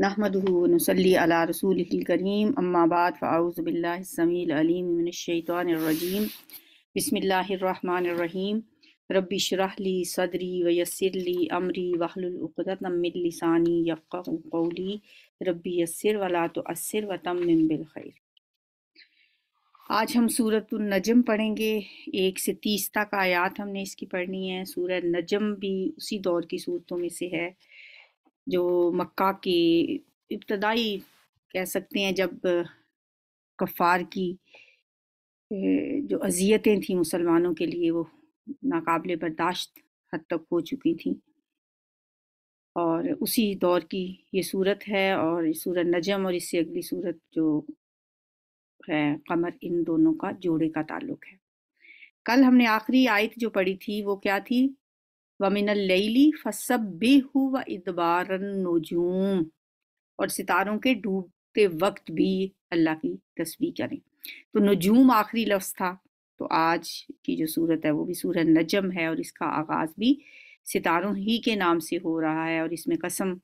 नहमदनसली रसूल करीम अम्माबाद फ़ाउज़बिल्लासमीमीम बसमीम रबी शरहली सदरी वयसरली अमरी वहलुलक़दतमिलसानी यफ़ी रबी यसर वला तो असर वतम बिलखैर आज हम सूरत नजम पढ़ेंगे एक से तीस तक आयात हमने इसकी पढ़नी है सूरह नजम भी उसी दौर की सूरतों में से है जो मक्का की इब्तदाई कह सकते हैं जब कफ़ार की जो अजियतें थीं मुसलमानों के लिए वो नाकबले बर्दाश्त हद तक हो चुकी थी और उसी दौर की ये सूरत है और ये सूरत नजम और इससे अगली सूरत जो है कमर इन दोनों का जोड़े का ताल्लुक है कल हमने आखिरी आयत जो पढ़ी थी वो क्या थी वमिनल्लैली फसब्बेहु व इदबारनजूम और सितारों के डूबते वक्त भी अल्लाह की तस्वीर करें तो नजूम आखिरी लफ्ज़ था तो आज की जो सूरत है वो भी सूरह नजम है और इसका आगाज़ भी सितारों ही के नाम से हो रहा है और इसमें कसम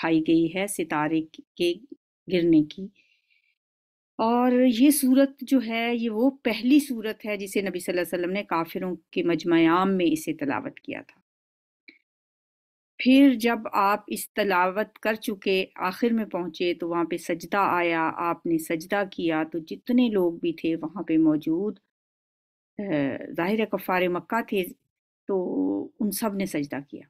खाई गई है सितारे के गिरने की और ये सूरत जो है ये वो पहली सूरत है जिसे नबी सल्लल्लाहु अलैहि वसल्लम ने काफिरों के मजमायाम में इसे तलावत किया था फिर जब आप इस तलावत कर चुके आखिर में पहुँचे तो वहाँ पे सजदा आया आपने सजदा किया तो जितने लोग भी थे वहाँ पे मौजूद ज़ाहिर कफ़ार मक्का थे तो उन सब ने सजदा किया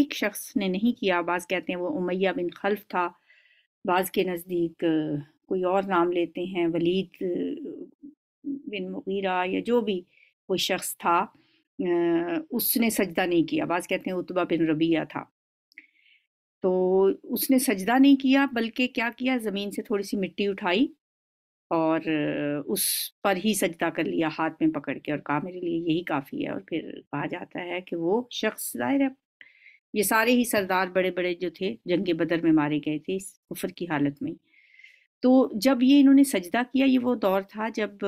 एक शख्स ने नहीं किया बाज़ कहते हैं वो उमैया बिन खल्फ था बाज़ के नज़दीक कोई और नाम लेते हैं वलीद बिन मुगीरा या जो भी कोई शख्स था उसने सजदा नहीं किया बाज़ कहते हैं उतबा बिन रबिया था तो उसने सजदा नहीं किया बल्कि क्या किया ज़मीन से थोड़ी सी मिट्टी उठाई और उस पर ही सजदा कर लिया हाथ में पकड़ के और कहा मेरे लिए यही काफ़ी है और फिर कहा जाता है कि वो शख्स जाहिर है ये सारे ही सरदार बड़े बड़े जो थे जंग बदर में मारे गए थे इस कुफर की हालत में तो जब ये इन्होंने सजदा किया ये वो दौर था जब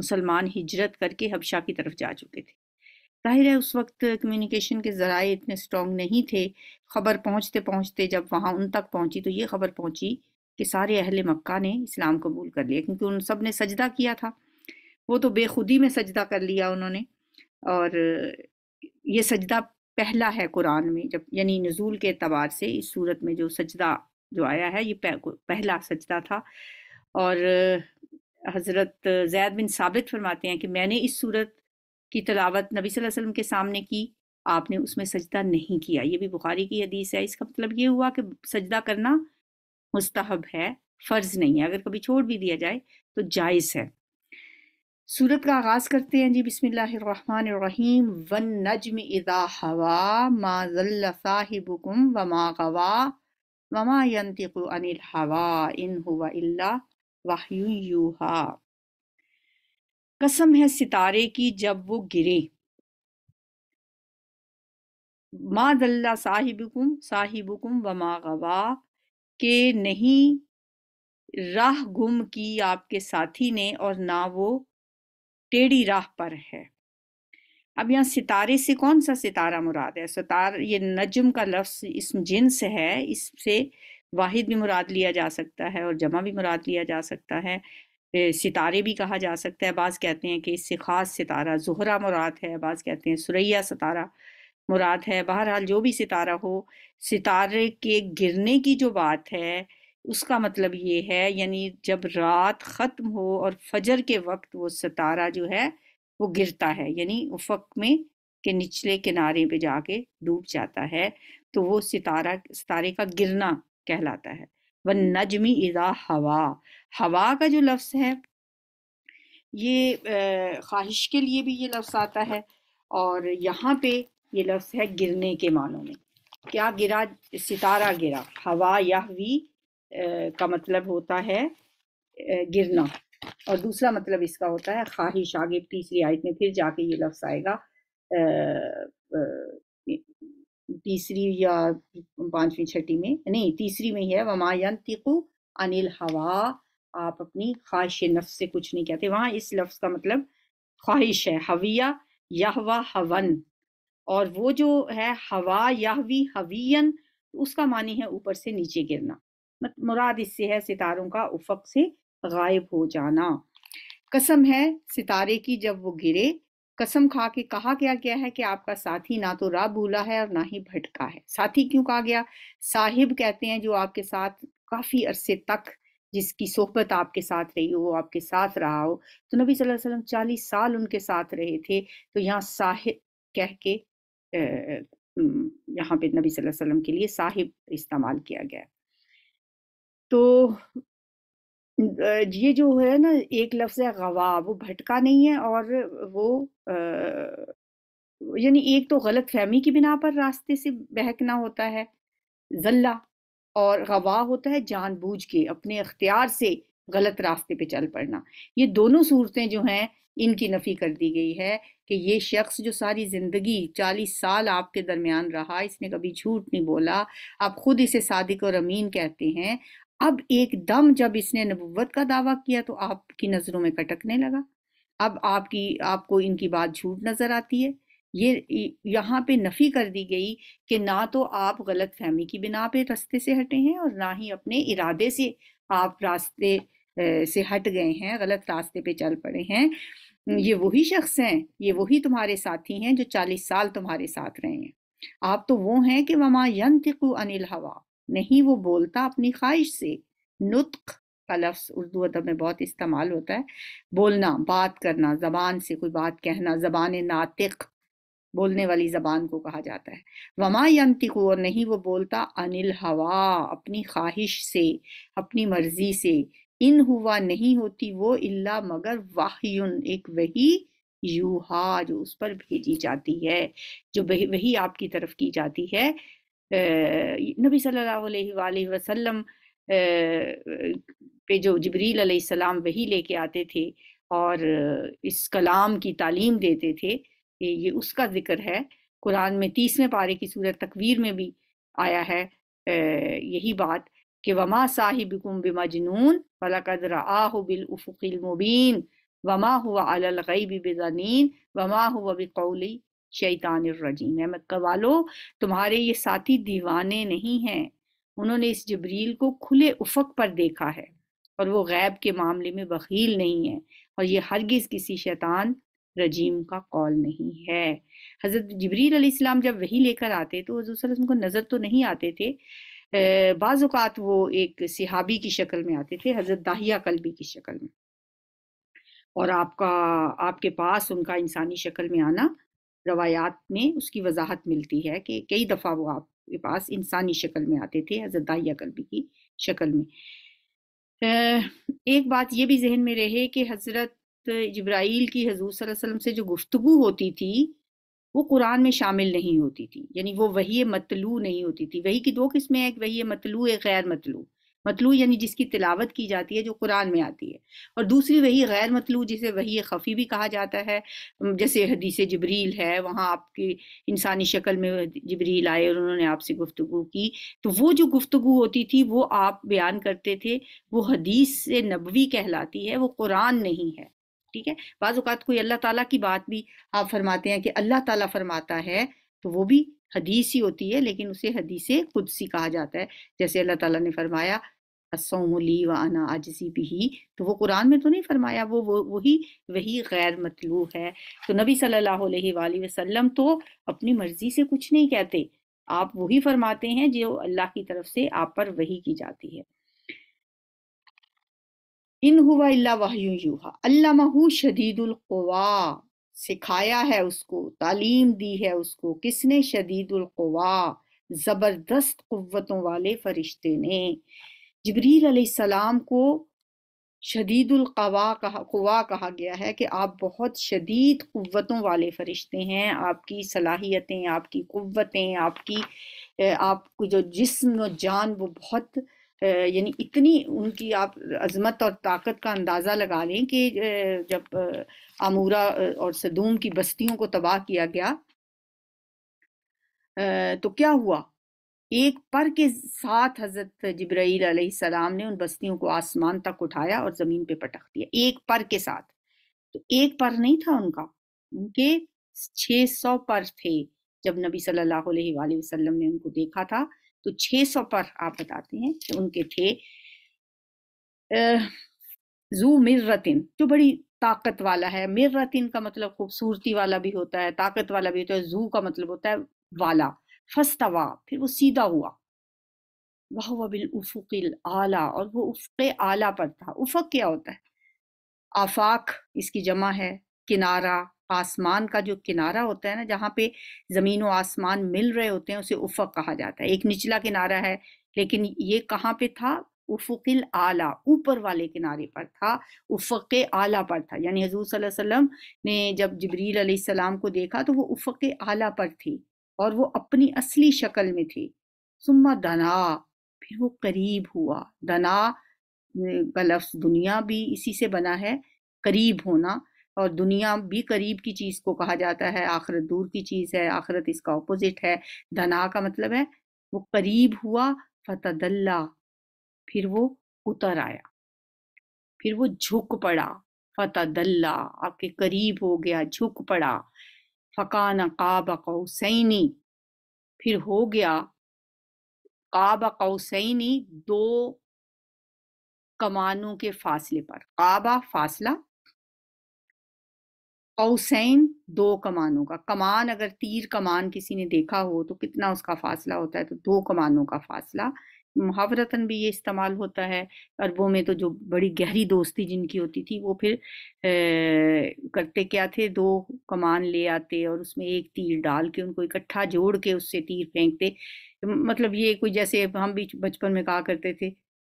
मुसलमान हिजरत करके हबशा की तरफ जा चुके थे जाहिर है उस वक्त कम्युनिकेशन के ज़राए इतने स्ट्रॉन्ग नहीं थे खबर पहुंचते पहुंचते जब वहाँ उन तक पहुंची तो ये खबर पहुंची कि सारे अहल मक्का ने इस्लाम कबूल कर लिया क्योंकि उन सब ने सजदा किया था वो तो बेखुदी में सजदा कर लिया उन्होंने और ये सजदा पहला है कुरान में जब यानी नज़ूल के अतबार से इस सूरत में जो सजदा जो आया है ये पहला सजदा था और हज़रत जैद बिन साबित फरमाते हैं कि मैंने इस सूरत की तलावत नबी सल्लल्लाहु अलैहि वसल्लम के सामने की आपने उसमें सजदा नहीं किया ये भी बुखारी की हदीस है इसका मतलब ये हुआ कि सजदा करना मुस्तहब है फ़र्ज़ नहीं है अगर कभी छोड़ भी दिया जाए तो जायज़ है सूरत का आगाज़ करते हैं जी बिसमीम वन नजम इदा हवा मा साहिबुकुम व गवा अनिल हवा इन हुआ इल्ला कसम है सितारे की जब वो गिरे मा दल्ला साहिबुकुम साहिबुकुम वमा गवा के नहीं राह गुम की आपके साथी ने और ना वो टेढ़ी राह पर है अब यहाँ सितारे से कौन सा सितारा मुराद है सितार ये नजम का लफ्स इसम जिनस है इससे वाहिद भी मुराद लिया जा सकता है और जमा भी मुराद लिया जा सकता है सितारे भी कहा जा सकता है बाज़ कहते हैं कि इससे ख़ास सितारा जहरा मुराद है बाज़ कहते हैं सुरैया सितारा मुराद है बहरहाल जो भी सितारा हो सितारे के गिरने की जो बात है उसका मतलब ये है यानी जब रात ख़त्म हो और फजर के वक्त वो सितारा जो है वो गिरता है यानी उफक में के निचले किनारे पे जाके डूब जाता है तो वो सितारा सितारे का गिरना कहलाता है वह नजमी इजा हवा हवा का जो लफ्ज़ है ये ख्वाहिश के लिए भी ये लफ्ज़ आता है और यहाँ पे ये लफ्ज़ है गिरने के मानों में क्या गिरा सितारा गिरा हवा यह भी का मतलब होता है गिरना और दूसरा मतलब इसका होता है ख्वाहिश आगे तीसरी आयत में फिर जाके ये लफ्ज़ आएगा तीसरी या पांचवी छठी में नहीं तीसरी में ही है वमायन तिकु अनिल हवा आप अपनी ख्वाहिश नफ्स से कुछ नहीं कहते वहाँ इस लफ्ज़ का मतलब ख्वाहिश है हविया यहवा हवन और वो जो है हवा यहवी हवीन उसका मानी है ऊपर से नीचे गिरना मत मुराद इससे है सितारों का उफक से गायब हो जाना कसम है सितारे की जब वो गिरे कसम खा के कहा गया गया है कि आपका साथी ना तो राह भूला है और ना ही भटका है साथी क्यों कहा गया साहिब कहते हैं जो आपके साथ काफी अरसे तक जिसकी सोहबत आपके साथ रही हो वो आपके साथ रहा हो तो नबी सल्लल्लाहु अलैहि वसल्लम चालीस साल उनके साथ रहे थे तो यहाँ साहिब कह के यहाँ पे नबी सल्लल्लाहु अलैहि वसल्लम के लिए साहिब इस्तेमाल किया गया तो ये जो है ना एक लफ्ज़ है गवा वो भटका नहीं है और वो यानी एक तो गलत फहमी की बिना पर रास्ते से बहकना होता है जल्ला और गवा होता है जानबूझ के अपने अख्तियार से गलत रास्ते पे चल पड़ना ये दोनों सूरतें जो हैं इनकी नफ़ी कर दी गई है कि ये शख्स जो सारी ज़िंदगी चालीस साल आपके दरमियान रहा इसने कभी झूठ नहीं बोला आप ख़ुद इसे सादिक और अमीन कहते हैं अब एकदम जब इसने नबूवत का दावा किया तो आपकी नज़रों में कटकने लगा अब आपकी आपको इनकी बात झूठ नज़र आती है ये यहाँ पे नफ़ी कर दी गई कि ना तो आप गलत फहमी की बिना पे रास्ते से हटे हैं और ना ही अपने इरादे से आप रास्ते से हट गए हैं गलत रास्ते पे चल पड़े हैं ये वही शख्स हैं ये वही तुम्हारे साथी हैं जो चालीस साल तुम्हारे साथ रहे हैं आप तो वो हैं कि वमा यंतिकु अनिल हवा नहीं वो बोलता अपनी ख्वाहिश से नुतक का लफ्स उर्दू अदब में बहुत इस्तेमाल होता है बोलना बात करना ज़बान से कोई बात कहना ज़बान नातिक बोलने वाली ज़बान को कहा जाता है वमा यंतिक और नहीं वो बोलता अनिल हवा अपनी ख्वाहिश से अपनी मर्जी से इन हुआ नहीं होती वो इल्ला मगर वाहयुन एक वही यूहा जो उस पर भेजी जाती है जो वही आपकी तरफ की जाती है नबी सल्लल्लाहु अलैहि वसल्लम पे जो जबरील अलैहिस्सलाम वही लेके आते थे और इस कलाम की तालीम देते थे ये उसका ज़िक्र है कुरान में तीसवें पारे की सूरत तकवीर में भी आया है यही बात कि वमा साहिबकुम बिमजनून वलकद राह बिल उफ़ुकिल मुबीन वमा हुआ अलगैब बिजानीन वमा हुआ बिकौली शैतान रजीम है मैं कवालो तुम्हारे ये साथी दीवाने नहीं हैं उन्होंने इस जबरील को खुले उफक पर देखा है और वो गैब के मामले में वकील नहीं है और ये हरगिज किसी शैतान रजीम का कौल नहीं है हज़रत जबरील इस्लाम जब वही लेकर आते तो हजूर को नज़र तो नहीं आते थे बाज़ात वो एक सिहाबी की शक्ल में आते थे हज़रत दाहिया कलबी की शक्ल में और आपका आपके पास उनका इंसानी शक्ल में आना रवायात में उसकी वजाहत मिलती है कि कई दफ़ा वो आपके पास इंसानी शक्ल में आते थे हजरत दाहिया कलबी की शक्ल में एक बात ये भी जहन में रहे कि हज़रत जब्राइल की हजूर वसल्लम से जो गुफ्तु होती थी वो कुरान में शामिल नहीं होती थी यानी वो वही मतलू नहीं होती थी वही की दो किस्में एक वही मतलू एक गैर मतलू मतलू यानी जिसकी तिलावत की जाती है जो कुरान में आती है और दूसरी वही गैर मतलू जिसे वही खफ़ी भी कहा जाता है जैसे हदीस जबरील है वहाँ आपकी इंसानी शक्ल में जबरील आए और उन्होंने आपसे गुफ्तु की तो वो जो गुफ्तु होती थी वो आप बयान करते थे वो हदीस से नबवी कहलाती है वो कुरान नहीं है ठीक है बाज़ात कोई अल्लाह ताली की बात भी आप फरमाते हैं कि अल्लाह ताली फरमाता है तो वो भी हदीस ही होती है लेकिन उसे हदीस कुदसी कहा जाता है जैसे अल्लाह ताला ने फरमाया असोमली व अना आजसी भी तो वो कुरान में तो नहीं फरमाया वो वो वही वही गैर मतलू है तो नबी सल्लल्लाहु अलैहि वसल्लम तो अपनी मर्जी से कुछ नहीं कहते आप वही फरमाते हैं जो अल्लाह की तरफ से आप पर वही की जाती है इन हुआ अल्लाह वाह यूहा अल्लाह शदीदुल्कवा सिखाया है उसको तालीम दी है उसको किसने शदीदुल्वा ज़बरदस्त क़वतों वाले फ़रिश्ते ने जबरील को शदीदुल्वा कहा कुवा कहा गया है कि आप बहुत शदीद क़वतों वाले फ़रिश्ते हैं आपकी सलाहियतें आपकी क़वतें आपकी आपकी जो जिस्म और जान वो बहुत यानी इतनी उनकी आप अजमत और ताकत का अंदाज़ा लगा लें कि जब आमूरा और सदूम की बस्तियों को तबाह किया गया तो क्या हुआ एक पर के साथ हज़रत जब्राईल सलाम ने उन बस्तियों को आसमान तक उठाया और ज़मीन पे पटक दिया एक पर के साथ तो एक पर नहीं था उनका उनके 600 पर थे जब नबी सल्लल्लाहु अलैहि वसल्लम ने उनको देखा था तो 600 पर आप बताते हैं कि उनके थे जू मिर्रतिन जो बड़ी ताकत वाला है मिर्रतिन का मतलब खूबसूरती वाला भी होता है ताकत वाला भी होता है जू का मतलब होता है वाला फस्तवा फिर वो सीधा हुआ वह बिल उफुकिल आला और वो उफक आला पर था उफक क्या होता है आफाक इसकी जमा है किनारा आसमान का जो किनारा होता है ना जहाँ पे ज़मीन और आसमान मिल रहे होते हैं उसे उफक कहा जाता है एक निचला किनारा है लेकिन ये कहाँ पे था उफुकिल आला ऊपर वाले किनारे पर था उफक आला पर था यानी हजूर वसल्लम ने जब जबरील अलैहिस्सलाम को देखा तो वो उफक आला पर थी और वो अपनी असली शक्ल में थी सुम्मा दना फिर वो करीब हुआ दना का लफ्ज़ दुनिया भी इसी से बना है करीब होना और दुनिया भी करीब की चीज़ को कहा जाता है आखरत दूर की चीज़ है आखरत इसका अपोजिट है दना का मतलब है वो करीब हुआ फतदल्ला फिर वो उतर आया फिर वो झुक पड़ा फतदल्ला आपके करीब हो गया झुक पड़ा फकान काब कौसैनी फिर हो गया काब कौसैनी दो कमानों के फासले पर काबा फासला औसैन दो कमानों का कमान अगर तीर कमान किसी ने देखा हो तो कितना उसका फासला होता है तो दो कमानों का फासला मुहावरतन भी ये इस्तेमाल होता है अरबों में तो जो बड़ी गहरी दोस्ती जिनकी होती थी वो फिर ए, करते क्या थे दो कमान ले आते और उसमें एक तीर डाल के उनको इकट्ठा जोड़ के उससे तीर फेंकते मतलब ये कोई जैसे हम भी बचपन में कहा करते थे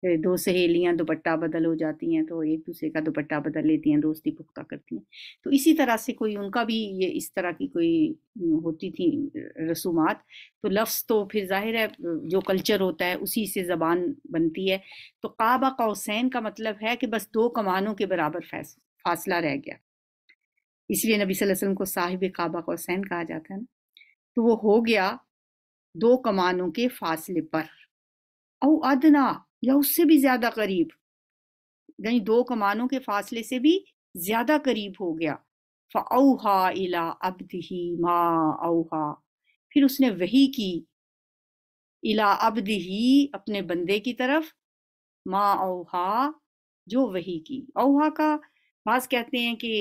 दो सहेलियां दुपट्टा बदल हो जाती हैं तो एक दूसरे का दुपट्टा बदल लेती हैं दोस्ती पुख्ता करती हैं तो इसी तरह से कोई उनका भी ये इस तरह की कोई होती थी रसूमात तो लफ्स तो फिर जाहिर है जो कल्चर होता है उसी से ज़बान बनती है तो काबा कौसैन का मतलब है कि बस दो कमानों के बराबर फासला रह गया इसलिए नबी सल्लल्लाहु अलैहि वसल्लम को साहिब काबा कौसैन कहा जाता है ना तो वो हो गया दो कमानों के फासले पर औ अदना या उससे भी ज्यादा करीब यानी दो कमानों के फासले से भी ज्यादा करीब हो गया फ़ाउहा इला ही मा अवहा फिर उसने वही की इला अबदही अपने बंदे की तरफ मा अवहा जो वही की अवहा का बाज कहते हैं कि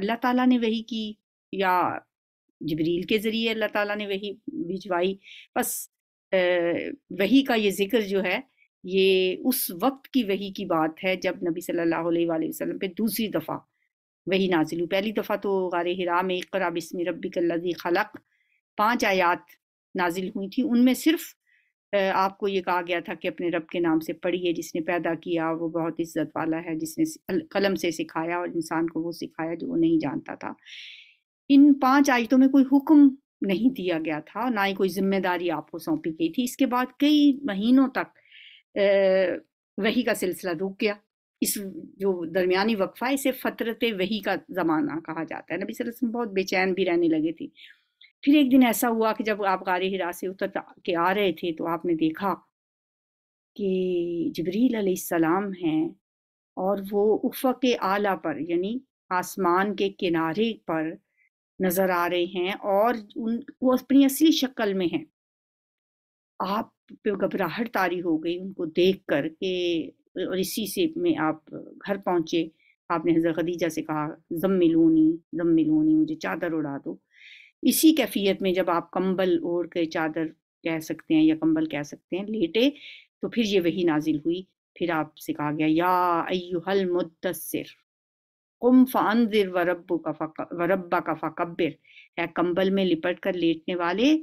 अल्लाह ताला ने वही की या जबरील के ज़रिए अल्लाह ताला ने वही भिजवाई बस वही का ये जिक्र जो है ये उस वक्त की वही की बात है जब नबी सल्लल्लाहु अलैहि वसल्लम पे दूसरी दफ़ा वही नाजिल हुई पहली दफ़ा तो गार हिरा में इकरा बिस्म रबी खलक पांच आयात नाजिल हुई थी उनमें सिर्फ आपको ये कहा गया था कि अपने रब के नाम से पढ़िए जिसने पैदा किया वो बहुत इज्जत वाला है जिसने कलम से सिखाया और इंसान को वो सिखाया जो वो नहीं जानता था इन पांच आयतों में कोई हुक्म नहीं दिया गया था ना ही कोई जिम्मेदारी आपको सौंपी गई थी इसके बाद कई महीनों तक वही का सिलसिला रुक गया इस जो दरमियानी वक्फा इसे फतरत वही का ज़माना कहा जाता है नबी वसल्लम बहुत बेचैन भी रहने लगे थे फिर एक दिन ऐसा हुआ कि जब आप गार हिरा से उतर के आ रहे थे तो आपने देखा कि जबरील सलाम हैं और वो उफ़ा के आला पर यानी आसमान के किनारे पर नज़र आ रहे हैं और उन वो अपनी असली शक्ल में हैं आप पे घबराहट तारी हो गई उनको देख कर के और इसी से में आप घर पहुंचे आपने हजरत खदीजा से कहा जम मिलूनी जम मिलूनी मुझे चादर उड़ा दो इसी कैफियत में जब आप कंबल ओढ़ के चादर कह सकते हैं या कंबल कह सकते हैं लेटे तो फिर ये वही नाजिल हुई फिर आपसे कहा गया या अयुहल मुदसर कुम फ़ानदिर वरब्बू का वरब्बा का कब्बिर है कंबल में लिपट कर लेटने वाले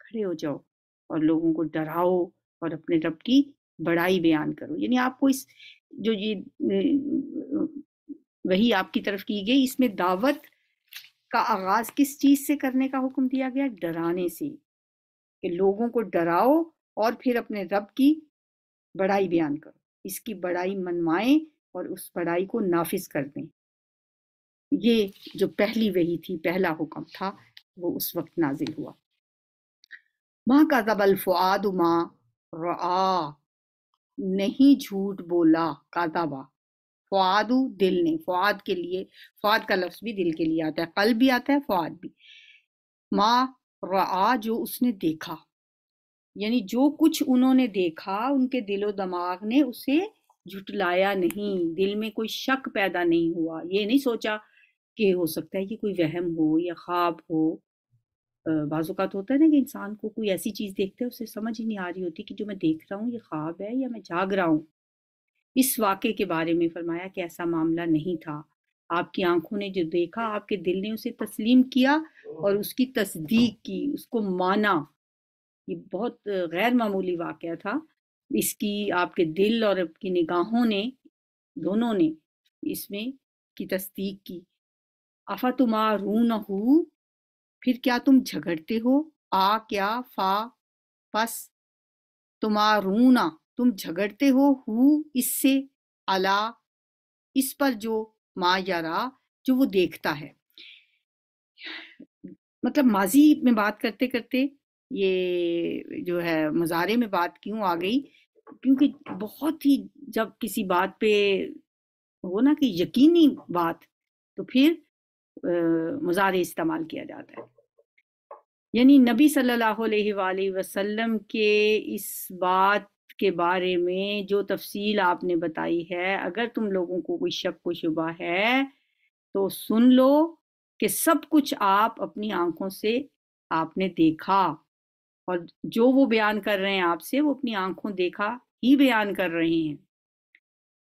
खड़े हो जाओ और लोगों को डराओ और अपने रब की बड़ाई बयान करो यानी आपको इस जो ये वही आपकी तरफ की गई इसमें दावत का आगाज किस चीज से करने का हुक्म दिया गया डराने से कि लोगों को डराओ और फिर अपने रब की बड़ाई बयान करो इसकी बड़ाई मनवाएं और उस बड़ाई को नाफिज कर दें ये जो पहली वही थी पहला हुक्म था वो उस वक्त नाजिल हुआ माँ का जबल फुआद उमा रा नहीं झूठ बोला काजाबा फुआद दिल ने फुआद के लिए फुआद का लफ्ज भी दिल के लिए आता है कल भी आता है फुआद भी माँ रा जो उसने देखा यानी जो कुछ उन्होंने देखा उनके दिलो दिमाग ने उसे झुटलाया नहीं दिल में कोई शक पैदा नहीं हुआ ये नहीं सोचा कि हो सकता है कि कोई वहम हो या ख्वाब हो बाजुकात तो होता है ना कि इंसान को कोई ऐसी चीज़ देखता है उसे समझ ही नहीं आ रही होती कि जो मैं देख रहा हूँ ये ख्वाब है या मैं जाग रहा हूँ इस वाक़े के बारे में फरमाया कि ऐसा मामला नहीं था आपकी आंखों ने जो देखा आपके दिल ने उसे तस्लीम किया और उसकी तस्दीक की उसको माना ये बहुत गैर मामूली वाक़ था इसकी आपके दिल और आपकी निगाहों ने दोनों ने इसमें की तस्दीक की अफा तुमारून फिर क्या तुम झगड़ते हो आ क्या फा पस तुम्हारूना तुम झगड़ते हो हु इससे अला इस पर जो मा या रा जो वो देखता है मतलब माजी में बात करते करते ये जो है मज़ारे में बात क्यों आ गई क्योंकि बहुत ही जब किसी बात पे हो ना कि यकीनी बात तो फिर मुजारे इस्तेमाल किया जाता है यानी नबी सल्लल्लाहु अलैहि वसल्लम के इस बात के बारे में जो तफसील आपने बताई है अगर तुम लोगों को कोई शक को शुबा है तो सुन लो कि सब कुछ आप अपनी आंखों से आपने देखा और जो वो बयान कर रहे हैं आपसे वो अपनी आंखों देखा ही बयान कर रहे हैं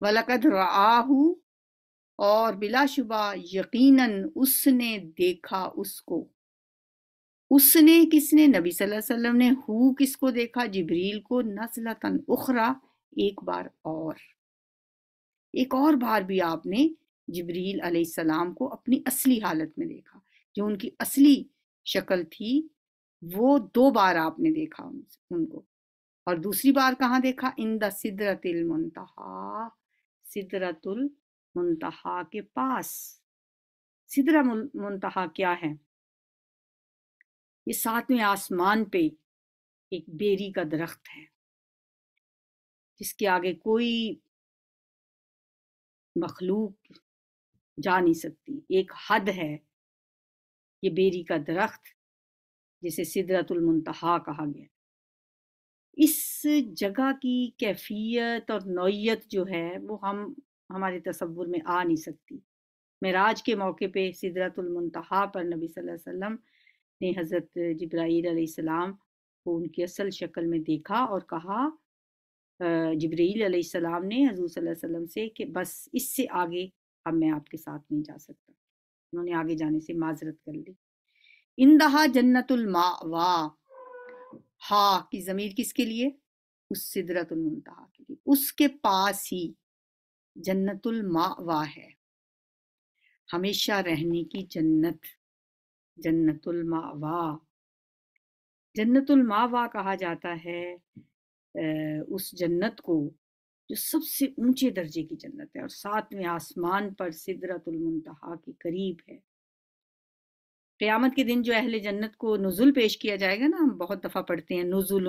वलकद राहू और बिलाशुबा यकीनन उसने देखा उसको उसने किसने नबी सल्लल्लाहु अलैहि वसल्लम ने हु किसको देखा जिब्रील को नसलतन उखरा एक बार और एक और बार भी आपने जबरील सलाम को अपनी असली हालत में देखा जो उनकी असली शक्ल थी वो दो बार आपने देखा उनको और दूसरी बार कहाँ देखा इन द सिदरतिल मुंतहा सिदरतुल मुंतहा के पास सिदरा मुंतहा क्या है ये सातवें आसमान पे एक बेरी का दरख्त है जिसके आगे कोई मखलूक जा नहीं सकती एक हद है ये बेरी का दरख्त जिसे सिदरतुल मुंतहा कहा गया इस जगह की कैफियत और नौीयत जो है वो हम हमारे तस्वुर में आ नहीं सकती मराज के मौके पर सिदरतुलमतहा पर नबी वसल्लम ने हज़रत जब्राईलम को उनकी असल शक्ल में देखा और कहा जब्रील ने हजूर वसल्लम से कि बस इससे आगे अब मैं आपके साथ नहीं जा सकता उन्होंने आगे जाने से माजरत कर ली इंदहा जन्नतुलमा हा की ज़मीर किसके लिए उस सिदरतुलमतहा के लिए उसके पास ही जन्नतुल मावा है हमेशा रहने की जन्नत जन्नतुल मावा जन्नतुल मावा कहा जाता है उस जन्नत को जो सबसे ऊंचे दर्जे की जन्नत है और सातवें आसमान पर सिदरतुल मुंतहा के करीब है क़यामत के दिन जो अहले जन्नत को नज़ुल पेश किया जाएगा ना हम बहुत दफ़ा पढ़ते हैं नुजुल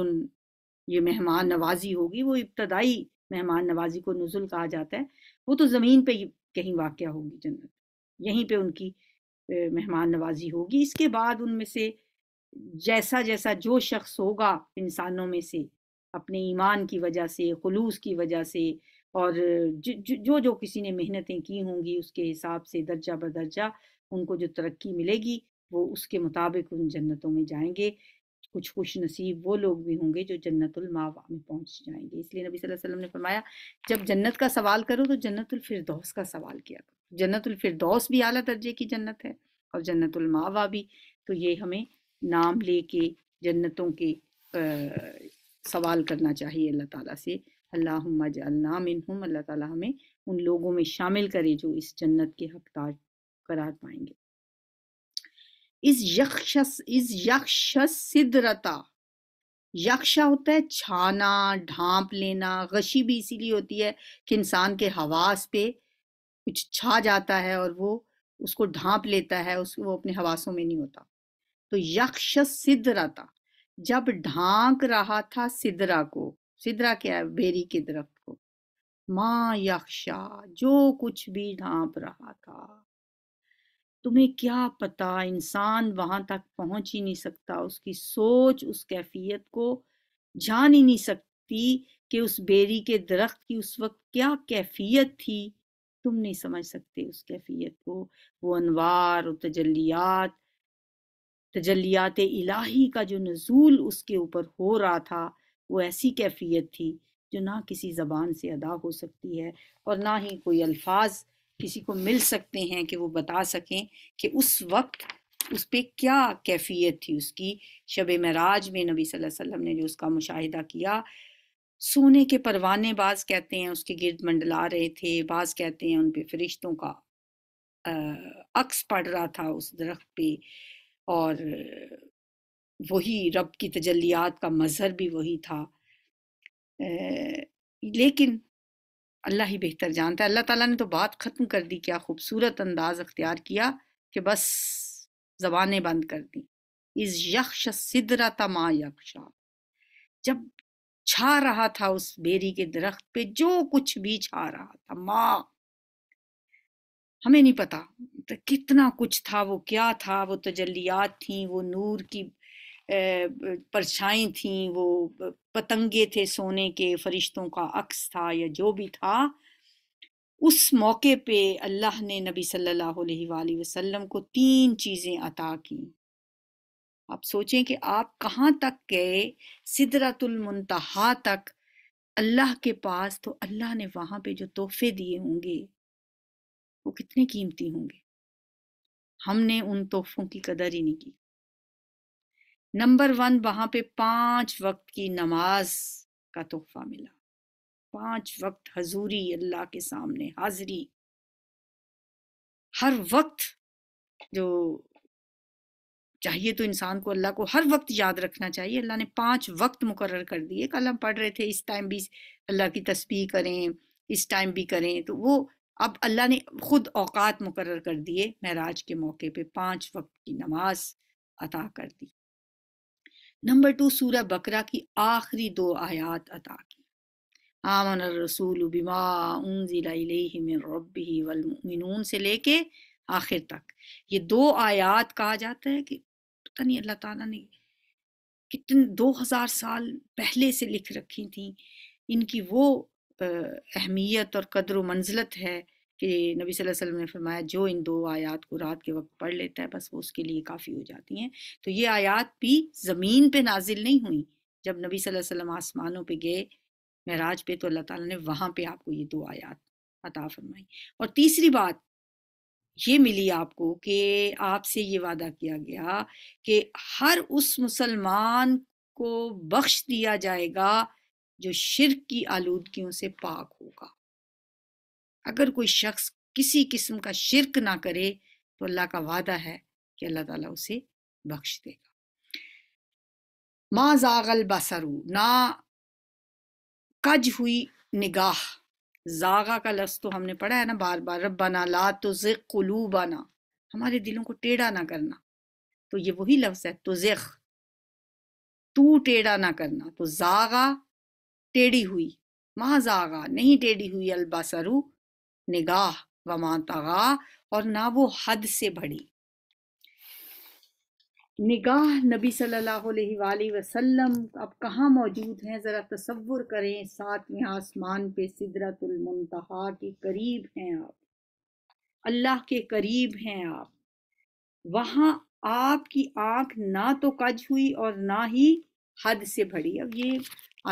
ये मेहमान नवाजी होगी वो इब्तदाई मेहमान नवाजी को नजुल कहा जाता है वो तो ज़मीन पे कहीं वाक़ होगी जन्नत यहीं पे उनकी मेहमान नवाजी होगी इसके बाद उनमें से जैसा जैसा जो शख्स होगा इंसानों में से अपने ईमान की वजह से खलूस की वजह से और जो जो जो किसी ने मेहनतें की होंगी उसके हिसाब से दर्जा बदर्जा उनको जो तरक्की मिलेगी वो उसके मुताबिक उन जन्नतों में जाएंगे कुछ खुश नसीब वो लोग भी होंगे जो जन्नतुल मावा में पहुंच जाएंगे इसलिए नबी सल्लल्लाहु अलैहि वसल्लम ने फरमाया जब जन्नत का सवाल करो तो जन्नतुल फिरदौस का सवाल किया करो जन्नतुल फिरदौस भी आला दर्जे की जन्नत है और जन्नतुल मावा भी तो ये हमें नाम लेके जन्नतों के आ, सवाल करना चाहिए अल्लाह ताला से अल्लाह जल्लाम अल्लाह ताला हमें उन लोगों में शामिल करे जो इस जन्नत के हकदार करार पाएंगे इस यक्ष इस यक्ष सिद्धरता यक्षा होता है छाना ढांप लेना गशी भी इसीलिए होती है कि इंसान के हवास पे कुछ छा जाता है और वो उसको ढांप लेता है उसको वो अपने हवासों में नहीं होता तो यक्ष सिद्धरता जब ढांक रहा था सिदरा को सिद्रा क्या है बेरी के दरख्त को माँ यक्षा जो कुछ भी ढांप रहा था तुम्हें क्या पता इंसान वहां तक पहुंच ही नहीं सकता उसकी सोच उस कैफियत को जान ही नहीं सकती कि उस बेरी के दरख्त की उस वक्त क्या कैफियत थी तुम नहीं समझ सकते उस कैफियत को वो अनवार और तजलियात तजलियात इलाही का जो नजूल उसके ऊपर हो रहा था वो ऐसी कैफियत थी जो ना किसी ज़बान से अदा हो सकती है और ना ही कोई अल्फाज किसी को मिल सकते हैं कि वो बता सकें कि उस वक्त उस पर क्या कैफियत थी उसकी शब मराज में नबी सल्लल्लाहु अलैहि वसल्लम ने जो उसका मुशाहिदा किया सोने के परवाने बाज कहते हैं उसके गिरद मंडला रहे थे बाज कहते हैं उन पे फरिश्तों का अक्स पड़ रहा था उस दरख्त पे और वही रब की तजलियात का मज़हर भी वही था लेकिन अल्लाह ही बेहतर जानता है अल्लाह ताला ने तो बात ख़त्म कर दी क्या खूबसूरत अंदाज अख्तियार किया कि बस जबाने बंद कर दी इस यक्ष सिदरा तमा यक्षा जब छा रहा था उस बेरी के दरख्त पे जो कुछ भी छा रहा था माँ हमें नहीं पता तो कितना कुछ था वो क्या था वो तजलियात तो थी वो नूर की परछाई थी वो पतंगे थे सोने के फरिश्तों का अक्स था या जो भी था उस मौके पे अल्लाह ने नबी सल्लल्लाहु अलैहि वसल्लम को तीन चीज़ें अता की आप सोचें कि आप कहाँ तक गए सिदरतुल मुंतहा तक अल्लाह के पास तो अल्लाह ने वहाँ पे जो तोहफे दिए होंगे वो कितने कीमती होंगे हमने उन तोहफों की कदर ही नहीं की नंबर वन वहाँ पे पांच वक्त की नमाज का तोहफा मिला पांच वक्त हजूरी अल्लाह के सामने हाजिरी हर वक्त जो चाहिए तो इंसान को अल्लाह को हर वक्त याद रखना चाहिए अल्लाह ने पांच वक्त मुकर कर दिए कल हम पढ़ रहे थे इस टाइम भी अल्लाह की तस्बीह करें इस टाइम भी करें तो वो अब अल्लाह ने खुद औकात मुकर कर दिए महराज के मौके पे पांच वक्त की नमाज अता कर दी नंबर टू सूर्य बकरा की आखिरी दो आयात अता की आमन रसूल बिमा रबी वलमिन से लेके आखिर तक ये दो आयात कहा जाता है कि पता नहीं अल्लाह ताला ने कितने दो हज़ार साल पहले से लिख रखी थी इनकी वो अहमियत और कदर मंजलत है कि नबी सल्लल्लाहु अलैहि वसल्लम ने फरमाया जो इन दो आयात को रात के वक्त पढ़ लेता है बस वो उसके लिए काफ़ी हो जाती हैं तो ये आयात भी ज़मीन पे नाजिल नहीं हुई जब नबी सल्लल्लाहु अलैहि वसल्लम आसमानों पे गए महराज पे तो अल्लाह ताला ने वहाँ पे आपको ये दो आयात अता फरमाई और तीसरी बात ये मिली आपको कि आपसे ये वादा किया गया कि हर उस मुसलमान को बख्श दिया जाएगा जो शिर की आलूदगियों से पाक होगा अगर कोई शख्स किसी किस्म का शिरक ना करे तो अल्लाह का वादा है कि अल्लाह ताला उसे बख्श देगा मा जागल बसरू ना कज हुई निगाह जागा का लफ्ज़ तो हमने पढ़ा है ना बार बार रब्बाना ला तो बना हमारे दिलों को टेढ़ा ना करना तो ये वही लफ्ज़ है तो ज़िख तू टेढ़ा ना करना तो जागा टेढ़ी हुई माँ जागा नहीं टेढ़ी हुई अलबासरू निगाह वमा तगा और ना वो हद से बड़ी निगाह नबी सल्लल्लाहु अलैहि वसल्लम अब कहाँ मौजूद हैं ज़रा तसवुर करें साथ में आसमान पे मुंतहा के करीब हैं आप अल्लाह के करीब हैं आप वहाँ आपकी आंख ना तो कज हुई और ना ही हद से भरी अब ये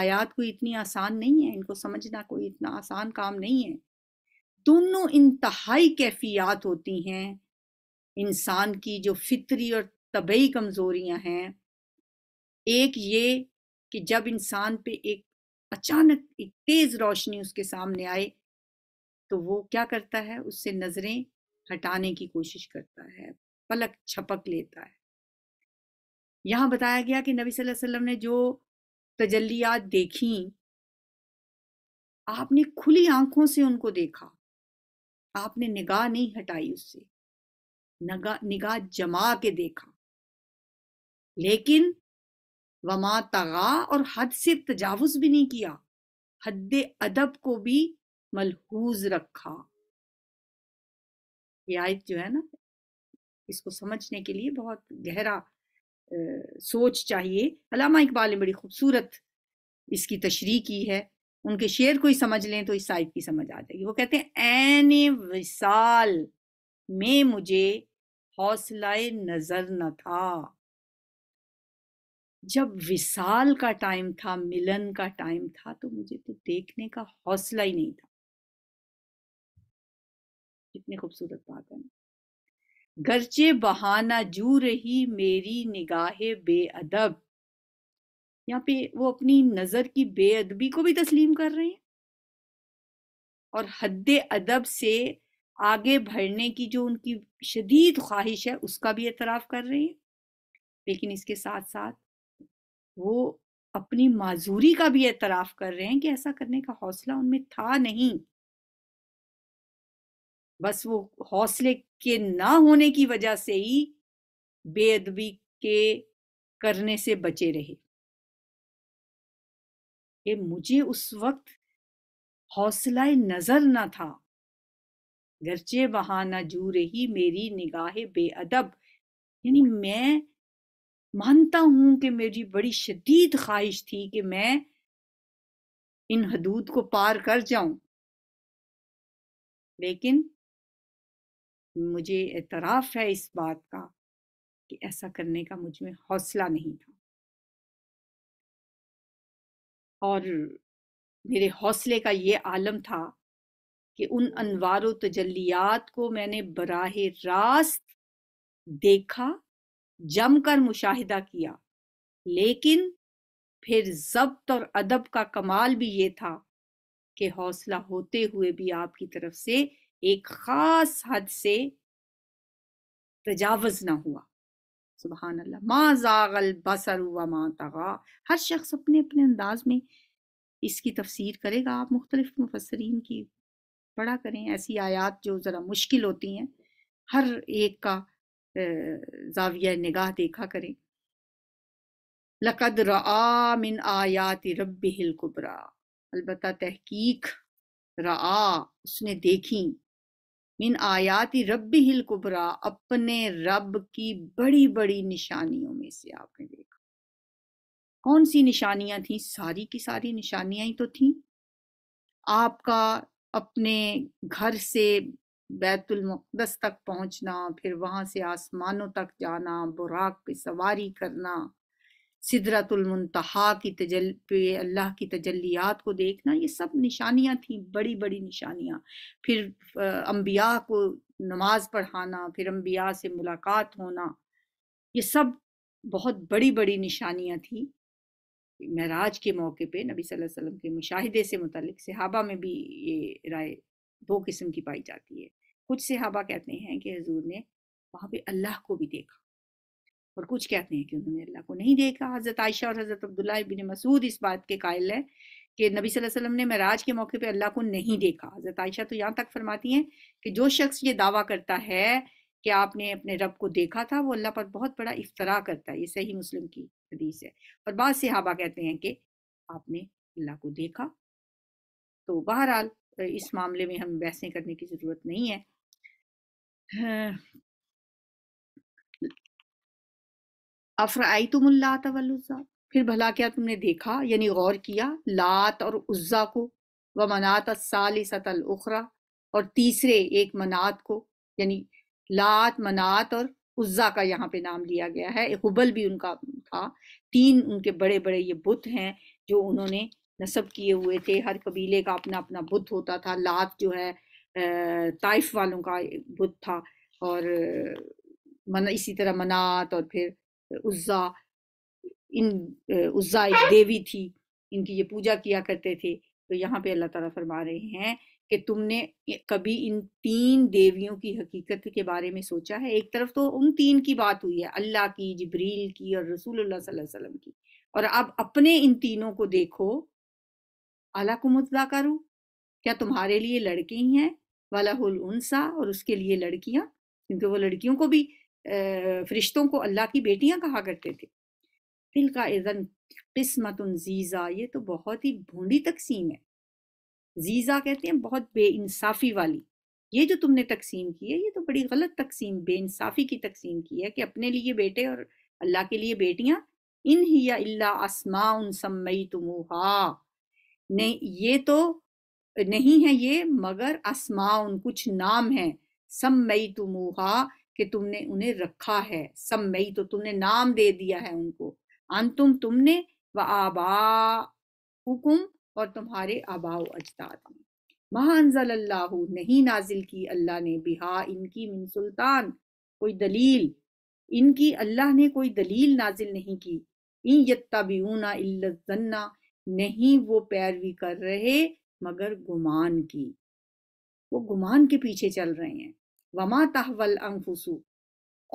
आयात कोई इतनी आसान नहीं है इनको समझना कोई इतना आसान काम नहीं है दोनों इंतहाई कैफियात होती हैं इंसान की जो फितरी और तबई कमज़ोरियां हैं एक ये कि जब इंसान पे एक अचानक एक तेज़ रोशनी उसके सामने आए तो वो क्या करता है उससे नज़रें हटाने की कोशिश करता है पलक छपक लेता है यहाँ बताया गया कि नबी सल्लल्लाहु अलैहि वसल्लम ने जो तजलियात देखी आपने खुली आंखों से उनको देखा आपने निगाह नहीं हटाई उससे नगा निगाह जमा के देखा लेकिन वमा तगा और हद से तजावुज भी नहीं किया हद अदब को भी मलहूज रखा ये आयत जो है ना इसको समझने के लिए बहुत गहरा आ, सोच चाहिए अलामा इकबाल ने बड़ी खूबसूरत इसकी तशरी की है उनके शेर को ही समझ लें तो इस साइफ की समझ आ जाएगी वो कहते हैं एन विशाल में मुझे हौसला नजर न था जब विशाल का टाइम था मिलन का टाइम था तो मुझे तो देखने का हौसला ही नहीं था कितनी खूबसूरत बात है गरचे बहाना जू रही मेरी निगाहें बेअदब यहाँ पे वो अपनी नजर की बेअदबी को भी तस्लीम कर रहे हैं और हद अदब से आगे बढ़ने की जो उनकी शदीद ख्वाहिश है उसका भी एतराफ़ कर रहे हैं लेकिन इसके साथ साथ वो अपनी माजूरी का भी एतराफ़ कर रहे हैं कि ऐसा करने का हौसला उनमें था नहीं बस वो हौसले के ना होने की वजह से ही बेअदबी के करने से बचे रहे कि मुझे उस वक्त हौसला नजर न था गरचे ना जू रही मेरी निगाह बेअदब यानी मैं मानता हूं कि मेरी बड़ी शदीद ख्वाहिश थी कि मैं इन हदूद को पार कर जाऊं लेकिन मुझे एतराफ़ है इस बात का कि ऐसा करने का मुझ में हौसला नहीं था और मेरे हौसले का ये आलम था कि उन अनवार तजलियात को मैंने बराह रास्त देखा जमकर मुशाहिदा किया लेकिन फिर जब्त और अदब का कमाल भी ये था कि हौसला होते हुए भी आपकी तरफ से एक खास हद से तजावज ना हुआ सुबहान अल्लाह मा जागल बसर व मा तगा हर शख्स अपने अपने अंदाज में इसकी तफसीर करेगा आप मुख्तलिफ मुफसरीन की पढ़ा करें ऐसी आयात जो ज़रा मुश्किल होती हैं हर एक का जाविया निगाह देखा करें लकद रा मिन आयात रब हिल कुबरा अलबत् तहकीक रा उसने देखी मिन ही रब हिल कुबरा अपने रब की बड़ी बड़ी निशानियों में से आपने देखा कौन सी निशानियां थी सारी की सारी निशानियां ही तो थी आपका अपने घर से बैतुल मुकदस तक पहुंचना फिर वहां से आसमानों तक जाना बुराक पे सवारी करना सिदरतुलमतहा की तजल पे अल्लाह की तजलियात को देखना ये सब निशानियाँ थी बड़ी बड़ी निशानियाँ फिर अम्बिया को नमाज पढ़ाना फिर अम्बिया से मुलाकात होना ये सब बहुत बड़ी बड़ी निशानियाँ थी महराज के मौके पे नबी सल्लल्लाहु अलैहि वसल्लम के मुशाहिदे से मुतलिक सहाबा में भी ये राय दो किस्म की पाई जाती है कुछ सहाबा कहते हैं कि हजूर ने वहाँ पे अल्लाह को भी देखा और कुछ कहते हैं कि उन्होंने अल्लाह को नहीं देखा हज़रत आयशा और हज़रत अब्दुल्ला बिन मसूद इस बात के कायल है कि नबी वसल्लम ने महराज के मौके पर अल्लाह को नहीं देखा हज़रत आयशा तो यहाँ तक फरमाती हैं कि जो शख्स ये दावा करता है कि आपने अपने रब को देखा था वो अल्लाह पर बहुत बड़ा इफ्तरा करता है ये सही मुस्लिम की हदीस है और बाद सहाबा कहते हैं कि आपने अल्लाह को देखा तो बहरहाल इस मामले में हम बहसें करने की ज़रूरत नहीं है हाँ, अफराई तुम लात वल्जा फिर भला क्या तुमने देखा यानी गौर किया लात और उज्जा को व मनात सालिसतल उखरा और तीसरे एक मनात को यानी लात मनात और उज्जा का यहाँ पे नाम लिया गया है हुबल भी उनका था तीन उनके बड़े बड़े ये बुत हैं जो उन्होंने नस्ब किए हुए थे हर कबीले का अपना अपना बुत होता था लात जो है ताइफ वालों का बुत था और मना इसी तरह मनात और फिर उज्जा इन उज्जा एक देवी थी इनकी ये पूजा किया करते थे तो यहाँ पे अल्लाह ताला फरमा रहे हैं कि तुमने कभी इन तीन देवियों की हकीकत के बारे में सोचा है एक तरफ तो उन तीन की बात हुई है अल्लाह की जबरील की और रसूल वसल्लम की और अब अपने इन तीनों को देखो अला मुद्दा करू क्या तुम्हारे लिए लड़के ही हैं वाला उनसा और उसके लिए लड़कियां क्योंकि वो लड़कियों को भी फरिश्तों को अल्लाह की बेटियां कहा करते थे दिल का इज़न किस्मत जीज़ा ये तो बहुत ही भूडी तकसीम है जीज़ा कहते हैं बहुत बेइंसाफ़ी वाली ये जो तुमने तकसीम की है ये तो बड़ी गलत तकसीम बेइंसाफ़ी की तकसीम की है कि अपने लिए बेटे और अल्लाह के लिए बेटियां इन ही अल्ला आसमा उन सम्मई तुमहा नहीं ये तो नहीं है ये मगर आसमाउन कुछ नाम है सम्मई तुम कि तुमने उन्हें रखा है सब मई तो तुमने नाम दे दिया है उनको अंतुम तुमने व आबा हुकुम और तुम्हारे आबाओ अजदाद महानजल अल्लाह नहीं नाजिल की अल्लाह ने बिहा इनकी मिन सुल्तान कोई दलील इनकी अल्लाह ने कोई दलील नाजिल नहीं की इन इल्लत इल्लजन्ना नहीं वो पैरवी कर रहे मगर गुमान की वो गुमान के पीछे चल रहे हैं वमा तहवल अंफुसू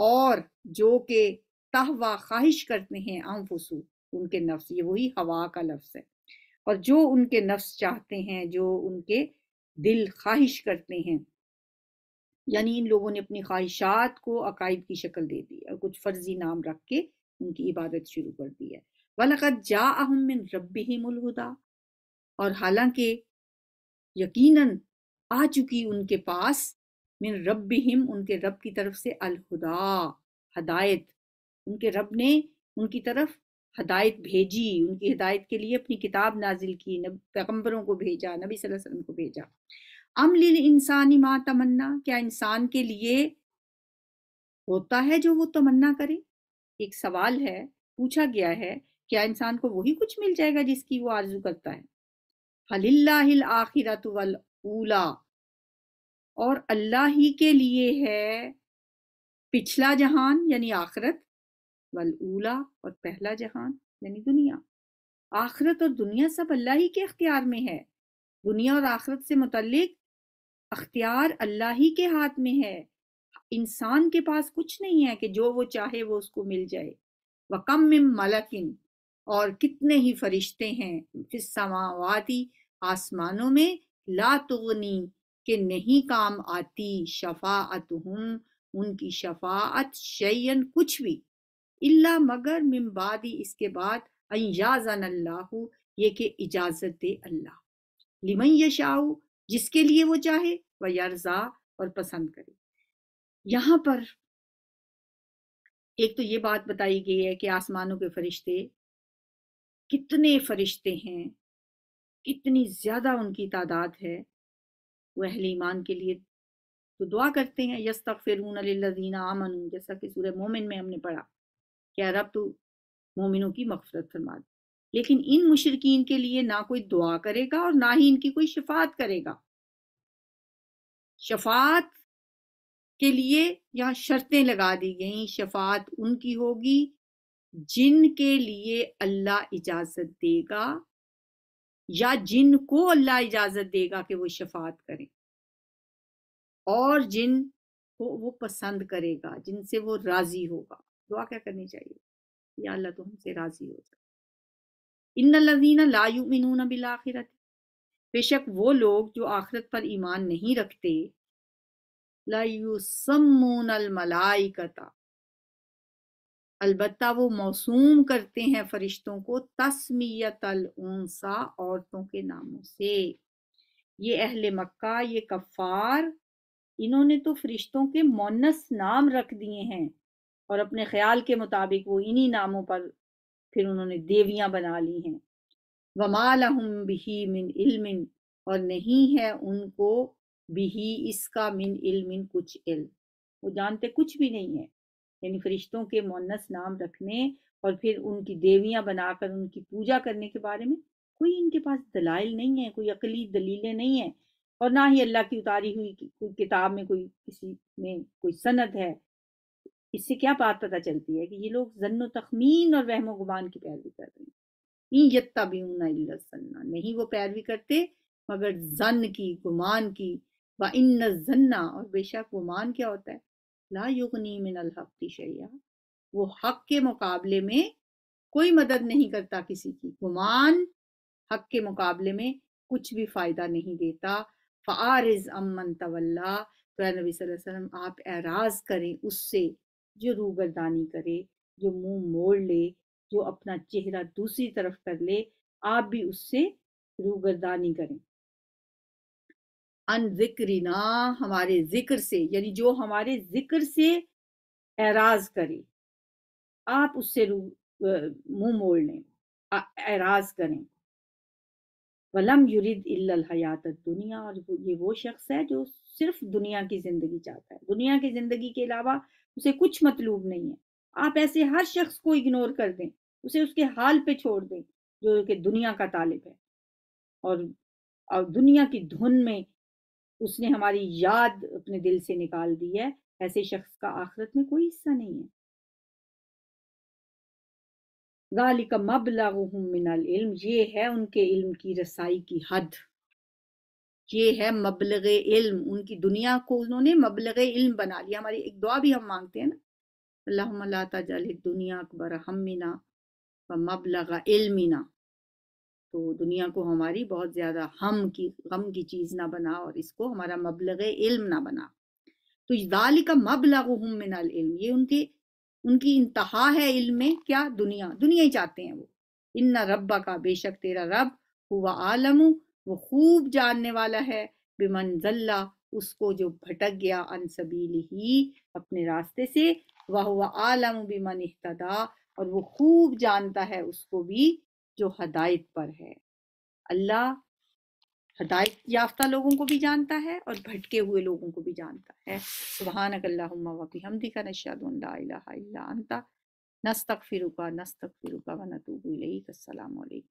और जो के तहवा ख्वाहिश करते हैं अंफुसू उनके नफ्स ये वही हवा का लफ्स है और जो उनके नफ्स चाहते हैं जो उनके दिल ख्वाहिश करते हैं यानी इन लोगों ने अपनी ख्वाहिशात को अकायद की शक्ल दे दी और कुछ फर्जी नाम रख के उनकी इबादत शुरू कर दी है वलकत जा अहम रब ही मुलहुदा और हालांकि यकीनन आ चुकी उनके पास मिन रब हिम उनके रब की तरफ से अलहुदा हदायत उनके रब ने उनकी तरफ हदायत भेजी उनकी हिदायत के लिए अपनी किताब नाजिल की नब पैगम्बरों को भेजा नबी सल्लल्लाहु अलैहि वसल्लम को भेजा अमल इंसानी माँ तमन्ना क्या इंसान के लिए होता है जो वो तमन्ना करे एक सवाल है पूछा गया है क्या इंसान को वही कुछ मिल जाएगा जिसकी वो आरजू करता है हलिल्लाहिल आखिरत वल ऊला और अल्लाह ही के लिए है पिछला जहान यानी आखरत ऊला और पहला जहान यानी दुनिया आखरत और दुनिया सब अल्लाह ही के अख्तियार में है दुनिया और आखरत से मुतलिक अख्तियार अल्लाह ही के हाथ में है इंसान के पास कुछ नहीं है कि जो वो चाहे वो उसको मिल जाए वकम मिम मलकिन और कितने ही फरिश्ते हैं फिर समावादी आसमानों में ला तुगनी कि नहीं काम आती शफात हूँ उनकी शफात शयन कुछ भी इल्ला मगर मिम्बादी इसके बाद अंजाजन अल्लाह ये कि इजाज़त दे अल्लाह लिमन यशाऊ जिसके लिए वो चाहे वह यर्जा और पसंद करे यहाँ पर एक तो ये बात बताई गई है कि आसमानों के फरिश्ते कितने फरिश्ते हैं कितनी ज़्यादा उनकी तादाद है वो अहले ईमान के लिए तो दुआ करते हैं यस तक फिरून आमन जैसा कि सूर्य मोमिन में हमने पढ़ा क्या रब तो मोमिनों की मफरत फरमा दे लेकिन इन मुशरकिन के लिए ना कोई दुआ करेगा और ना ही इनकी कोई शफात करेगा शफात के लिए यहाँ शर्तें लगा दी गई शफात उनकी होगी जिनके लिए अल्लाह इजाजत देगा या जिनको अल्लाह इजाजत देगा कि वो शफात करें और जिन को वो पसंद करेगा जिनसे वो राजी होगा दुआ क्या करनी चाहिए या अल्लाह तो हमसे राजी हो जाए इन लजीना लायु मिनून बिल आखिरत बेशक वो लोग जो आखिरत पर ईमान नहीं रखते अल मलाइकता अलबत्ता वो मौसूम करते हैं फरिश्तों को तस्मीयत अलसा औरतों के नामों से ये अहले मक्का ये कफ़ार इन्होंने तो फरिश्तों के मोनस नाम रख दिए हैं और अपने ख्याल के मुताबिक वो इन्हीं नामों पर फिर उन्होंने देवियां बना ली हैं वमालहम बिही मिन इल्मिन और नहीं है उनको बिही इसका मिन इल्मिन कुछ इल्म वो जानते कुछ भी नहीं है यानी फरिश्तों के मोनस नाम रखने और फिर उनकी देवियां बनाकर उनकी पूजा करने के बारे में कोई इनके पास दलाइल नहीं है कोई अकली दलीलें नहीं है और ना ही अल्लाह की उतारी हुई कोई किताब में कोई किसी में कोई सनद है इससे क्या बात पता चलती है कि ये लोग जन्न तखमीन और वहमो गुमान की पैरवी कर रहे हैं सन्ना नहीं वो पैरवी करते मगर जन की गुमान की व इन जन्ना और बेशक गुमान क्या होता है ला युगनी मिनल हक शैया वो हक के मुकाबले में कोई मदद नहीं करता किसी की गुमान हक के मुकाबले में कुछ भी फायदा नहीं देता फ़ारिज अमन तवल्ला तो नबी वसल्लम आप एराज करें उससे जो रूगरदानी करे जो मुंह मोड़ ले जो अपना चेहरा दूसरी तरफ कर ले आप भी उससे रूगरदानी करें अन हमारे जिक्र से यानी जो हमारे जिक्र से एराज करे आप उससे मुंह मोड़ लें एराज करें वलम युरिद हयात दुनिया और ये वो शख्स है जो सिर्फ दुनिया की जिंदगी चाहता है दुनिया की जिंदगी के अलावा उसे कुछ मतलूब नहीं है आप ऐसे हर शख्स को इग्नोर कर दें उसे उसके हाल पे छोड़ दें जो कि दुनिया का तालिब है और, और दुनिया की धुन में उसने हमारी याद अपने दिल से निकाल दी है ऐसे शख्स का आखिरत में कोई हिस्सा नहीं है गालिक मबलगुम इल्म ये है उनके इल्म की रसाई की हद ये है मबलग इल्म उनकी दुनिया को उन्होंने मबलग इल्म बना लिया हमारी एक दुआ भी हम मांगते हैं ना अल्लाह दुनिया अकबर हमिना व मबलग इल्मिना तो दुनिया को हमारी बहुत ज़्यादा हम की गम की चीज़ ना बना और इसको हमारा मबलग इल्म ना बना तो दाल का मबलग मिनल इल्म ये उनके उनकी इंतहा है इल्म में क्या दुनिया दुनिया ही चाहते हैं वो इन्ना रब्बा का बेशक तेरा रब हुआ आलम वो खूब जानने वाला है बेमन जल्ला उसको जो भटक गया अनसबील ही अपने रास्ते से वह हुआ आलम बेमन इहतदा और वो खूब जानता है उसको भी जो हदायत पर है अल्लाह हदायत याफ्ता लोगों को भी जानता है और भटके हुए लोगों को भी जानता है सुबह हमदी का नशादा नस्तक फिर नस्तक फिर नतूबी